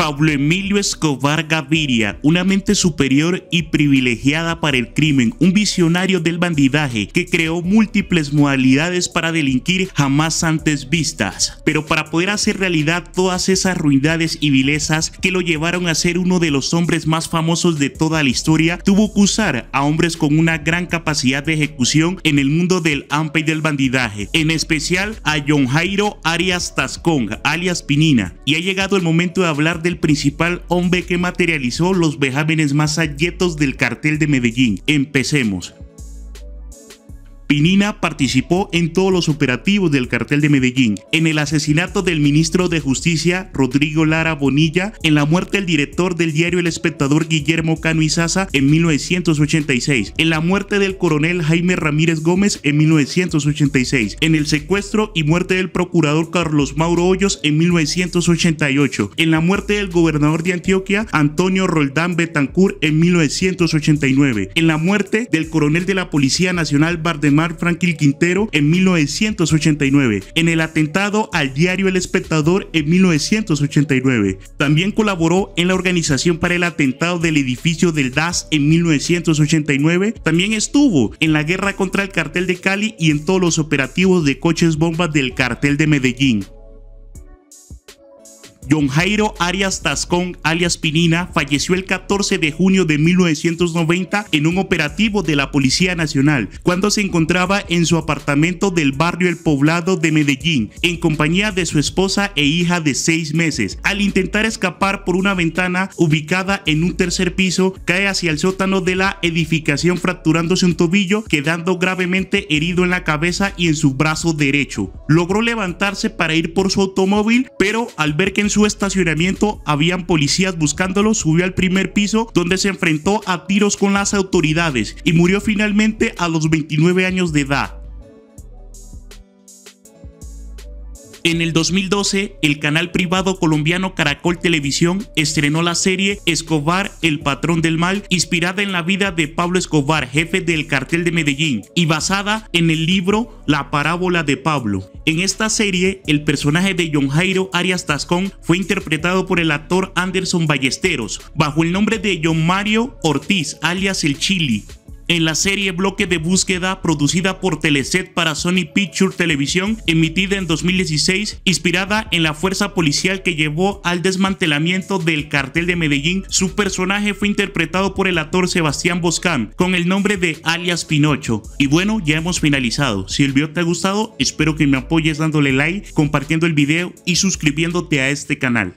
Pablo Emilio Escobar Gaviria, una mente superior y privilegiada para el crimen, un visionario del bandidaje que creó múltiples modalidades para delinquir jamás antes vistas. Pero para poder hacer realidad todas esas ruindades y vilezas que lo llevaron a ser uno de los hombres más famosos de toda la historia, tuvo que usar a hombres con una gran capacidad de ejecución en el mundo del AMPA y del bandidaje, en especial a John Jairo Arias Tascón, alias Pinina. Y ha llegado el momento de hablar de el principal hombre que materializó los vejámenes más alletos del cartel de Medellín. Empecemos. Pinina participó en todos los operativos del cartel de Medellín, en el asesinato del ministro de Justicia Rodrigo Lara Bonilla, en la muerte del director del diario El Espectador Guillermo Cano Izaza en 1986, en la muerte del coronel Jaime Ramírez Gómez en 1986, en el secuestro y muerte del procurador Carlos Mauro Hoyos en 1988, en la muerte del gobernador de Antioquia Antonio Roldán Betancourt en 1989, en la muerte del coronel de la Policía Nacional Bardemar Franklin Quintero en 1989, en el atentado al diario El Espectador en 1989. También colaboró en la organización para el atentado del edificio del DAS en 1989. También estuvo en la guerra contra el cartel de Cali y en todos los operativos de coches bombas del cartel de Medellín. John Jairo Arias Tascón, alias Pinina, falleció el 14 de junio de 1990 en un operativo de la Policía Nacional, cuando se encontraba en su apartamento del barrio El Poblado de Medellín, en compañía de su esposa e hija de seis meses. Al intentar escapar por una ventana ubicada en un tercer piso, cae hacia el sótano de la edificación fracturándose un tobillo, quedando gravemente herido en la cabeza y en su brazo derecho. Logró levantarse para ir por su automóvil, pero al ver que en su estacionamiento habían policías buscándolo, subió al primer piso donde se enfrentó a tiros con las autoridades y murió finalmente a los 29 años de edad. En el 2012, el canal privado colombiano Caracol Televisión estrenó la serie Escobar, el patrón del mal, inspirada en la vida de Pablo Escobar, jefe del cartel de Medellín, y basada en el libro La parábola de Pablo. En esta serie, el personaje de John Jairo Arias Tascón fue interpretado por el actor Anderson Ballesteros, bajo el nombre de John Mario Ortiz, alias El Chili, en la serie Bloque de Búsqueda producida por Teleset para Sony Picture Televisión, emitida en 2016, inspirada en la fuerza policial que llevó al desmantelamiento del cartel de Medellín, su personaje fue interpretado por el actor Sebastián Boscán con el nombre de alias Pinocho. Y bueno, ya hemos finalizado. Si el video te ha gustado, espero que me apoyes dándole like, compartiendo el video y suscribiéndote a este canal.